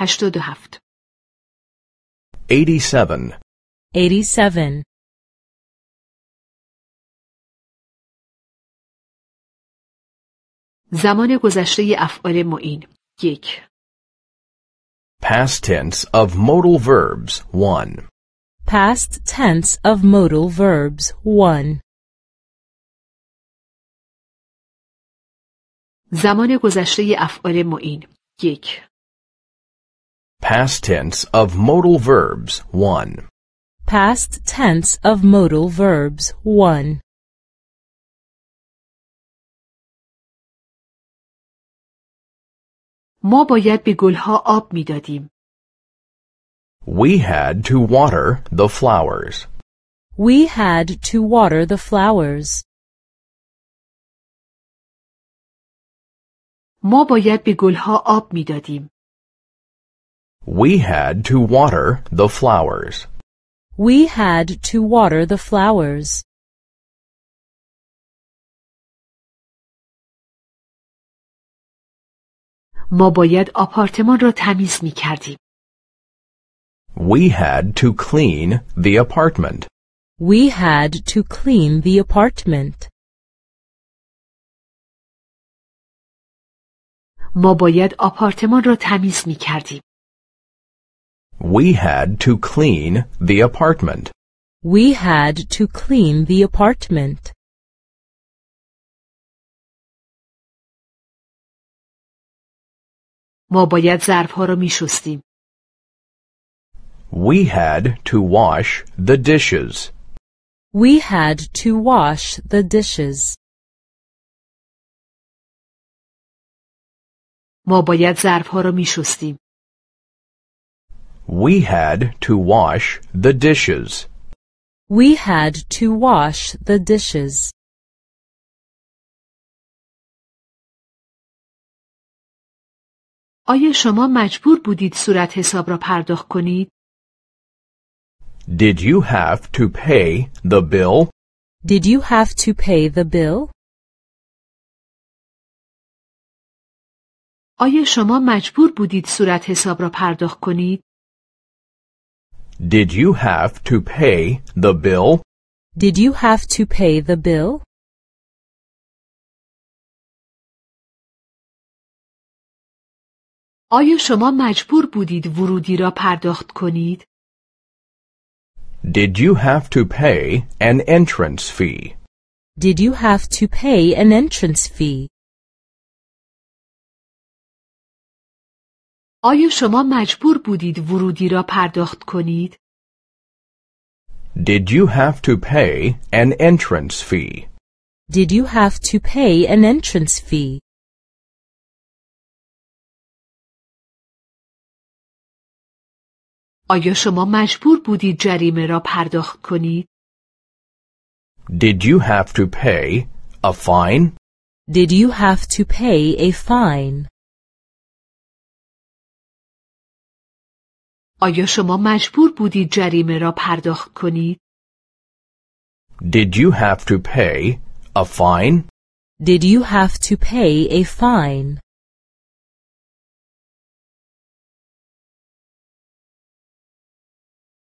87 87 زمان گذشته افعال معین یک Past tense of modal verbs 1 Past tense of modal verbs 1 زمان گذشته افعال معین یک Past tense of modal verbs 1. Past tense of modal verbs 1. ما باید به گلها آب میدادیم. We had to water the flowers. We had to water the flowers. ما باید به گلها آب میدادیم. We had to water the flowers. We had to water the flowers. ما باید آپارتمان را تمیز می کردیم. We had to clean the apartment. We had to clean the apartment. ما باید آپارتمان را تمیز می کردیم. We had to clean the apartment. We had to clean the apartment. ما باید We had to wash the dishes. We had to wash the dishes. ما باید we had to wash the dishes. We had to wash the dishes. آیا شما مجبور بودید صورت حساب را پرداخت کنید؟ Did you have to pay the bill? Did you have to pay the bill? آیا شما مجبور بودید صورت حساب را پرداخت کنید؟ did you have to pay the bill? Did you have to pay the bill? آیا شما مجبور بودید ورودی را پرداخت کنید؟ Did you have to pay an entrance fee? Did you have to pay an entrance fee? آیا شما مجبور بودید ورودی را پرداخت کنید؟ Did you have to pay an entrance fee? Did you have to pay an entrance fee? آیا شما مجبور بودید جریمه را پرداخت کنید؟ Did you have to pay a fine? Did you have to pay a fine? آیا شما مجبور بودید جریمه را پرداخت کنید؟ Did you have to pay a fine? Did you have to pay a fine?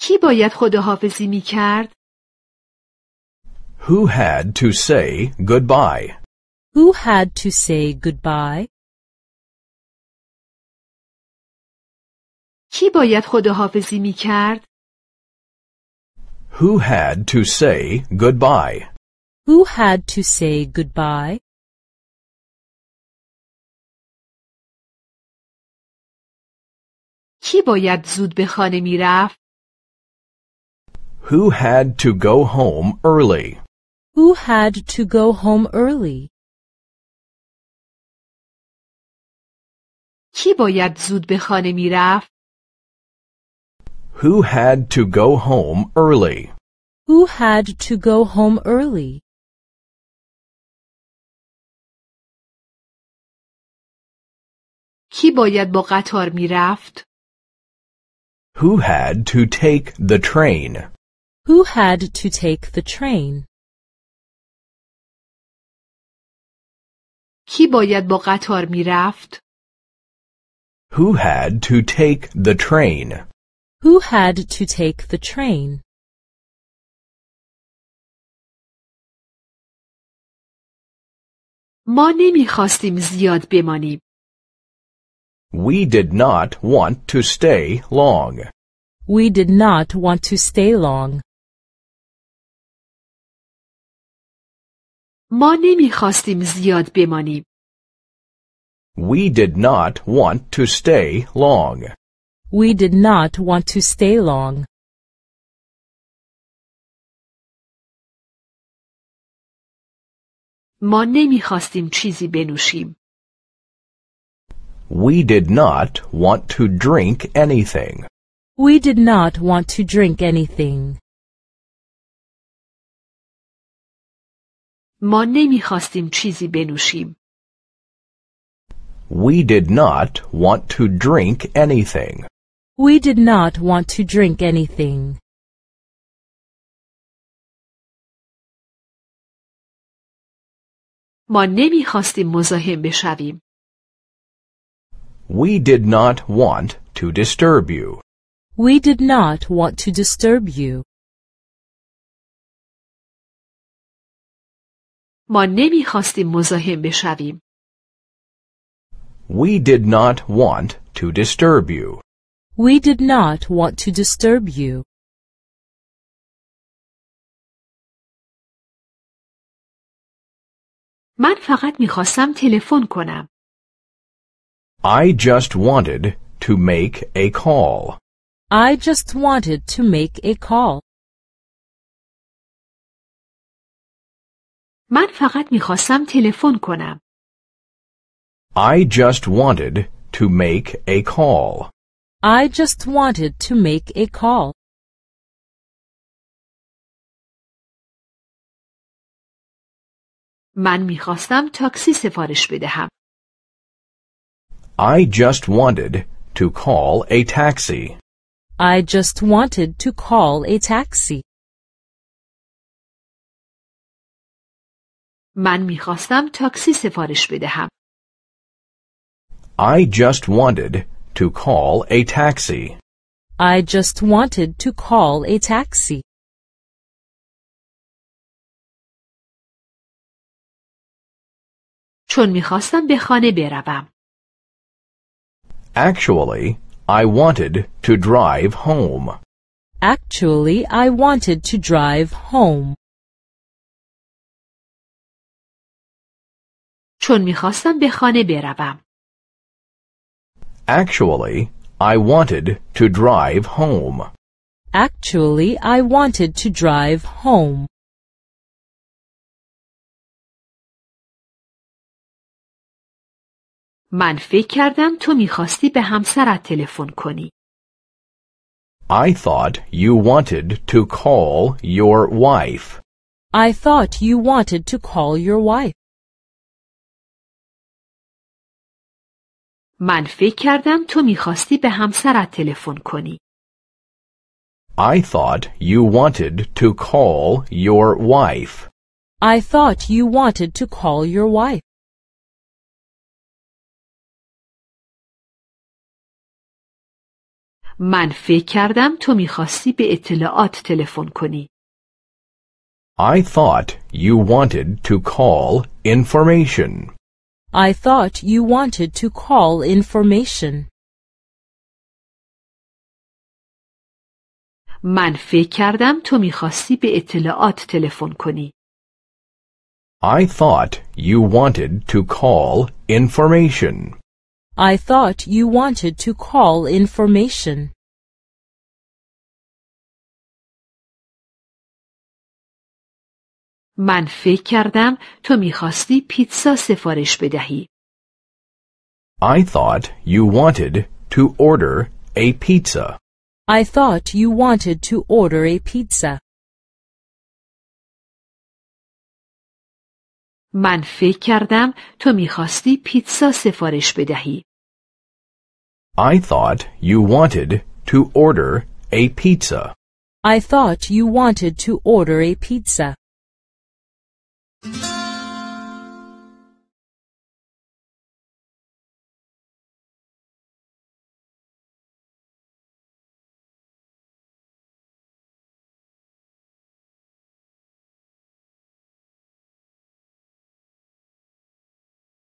کی باید خداحافظی می کرد؟ Who had to say goodbye? Who had to say goodbye? کی باید خداحافظی می کرد؟ Who had to say goodbye? Who had to say goodbye? کی باید زود به خانه می رفت؟ Who had to go home early? Who had to go home early? کی باید زود به خانه می رفت؟ Who had to go home early? Who had to go home early? کی باید با قطار میرفت؟ Who had to take the train? Who had to take the train? کی باید با قطار میرفت؟ Who had to take the train? Who had to take the train? ما نمیخواستیم زیاد بمانیم. We did not want to stay long. We did not want to stay long. ما نمیخواستیم زیاد بمانیم. We did not want to stay long. We did not want to stay long. ما نمیخواستیم چیزی بنوشیم. We did not want to drink anything. We did not want to drink anything. ما نمیخواستیم چیزی بنوشیم. We did not want to drink anything. We did not want to drink anything. ما نمیخواستیم مزاحم بشویم. We did not want to disturb you. We did not want to disturb you. ما نمیخواستیم مزاحم بشویم. We did not want to disturb you. We did not want to disturb you. من فقط میخواستم تلفن کنم. I just wanted to make a call. I just wanted to make a call. من فقط میخواستم تلفن کنم. I just wanted to make a call. I just wanted to make a call. من میخواستم تاکسی سفارش بدهم. I just wanted to call a taxi. I just wanted to call a taxi. من میخواستم تاکسی سفارش بدهم. I just wanted to call a taxi. I just wanted to call a taxi. چون میخواستم به خانه بروم. Actually, I wanted to drive home. Actually, I wanted to drive home. چون میخواستم به خانه بروم. Actually, I wanted to drive home. Actually, I wanted to drive home. من فکر کردم تو میخواستی به همسرت تلفن کنی. I thought you wanted to call your wife. I thought you wanted to call your wife. من فکر کردم تو میخواستی به همسرت تلفن کنی. I thought you wanted to call your wife. I thought you wanted to call your wife. من فکر کردم تو میخواستی به اطلاعات تلفن کنی. I thought you wanted to call information. I thought you wanted to call information. من فکر کردم تو میخواستی به اطلاعات تلفن کنی. I thought you wanted to call information. I thought you wanted to call information. من فکر کردم تو میخواستی پیتزا سفارش بدهی. I thought you wanted to order a pizza. I thought you wanted to order a pizza. من فکر کردم تو میخواستی پیتزا سفارش بدهی. I thought you wanted to order a pizza. I thought you wanted to order a pizza. Thank you.